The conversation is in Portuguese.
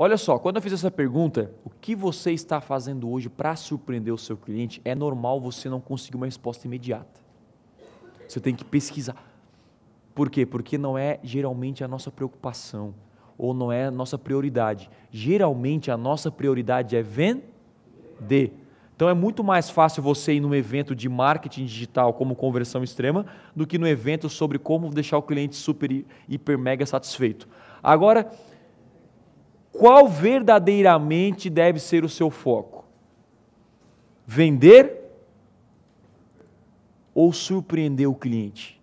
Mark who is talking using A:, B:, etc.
A: Olha só, quando eu fiz essa pergunta, o que você está fazendo hoje para surpreender o seu cliente? É normal você não conseguir uma resposta imediata. Você tem que pesquisar. Por quê? Porque não é geralmente a nossa preocupação ou não é a nossa prioridade. Geralmente a nossa prioridade é vender. Então é muito mais fácil você ir num evento de marketing digital como conversão extrema do que num evento sobre como deixar o cliente super hiper mega satisfeito. Agora, qual verdadeiramente deve ser o seu foco? Vender ou surpreender o cliente?